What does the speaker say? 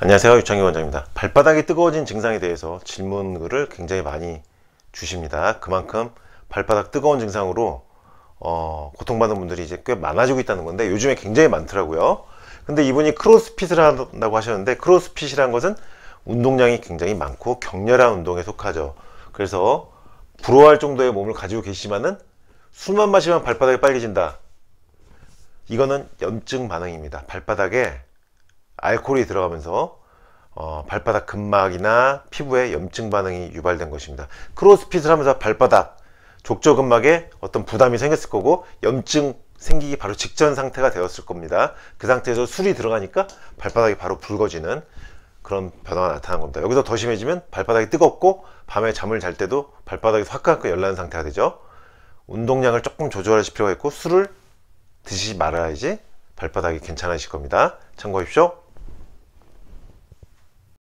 안녕하세요 유창기 원장입니다 발바닥이 뜨거워진 증상에 대해서 질문글을 굉장히 많이 주십니다 그만큼 발바닥 뜨거운 증상으로 어, 고통받는 분들이 이제 꽤 많아지고 있다는 건데 요즘에 굉장히 많더라고요 근데 이분이 크로스핏을 한다고 하셨는데 크로스핏이란 것은 운동량이 굉장히 많고 격렬한 운동에 속하죠 그래서 부러워할 정도의 몸을 가지고 계시지만은 술만 마시면 발바닥이 빨개진다 이거는 염증 반응입니다 발바닥에 알코올이 들어가면서 어, 발바닥 근막이나 피부에 염증 반응이 유발된 것입니다. 크로스핏을 하면서 발바닥 족저근막에 어떤 부담이 생겼을 거고 염증 생기기 바로 직전 상태가 되었을 겁니다. 그 상태에서 술이 들어가니까 발바닥이 바로 붉어지는 그런 변화가 나타난 겁니다. 여기서 더 심해지면 발바닥이 뜨겁고 밤에 잠을 잘 때도 발바닥이 화끈화끈 열나는 상태가 되죠. 운동량을 조금 조절하실 필요가 있고 술을 드시지 말아야지 발바닥이 괜찮아질 겁니다. 참고하십시오.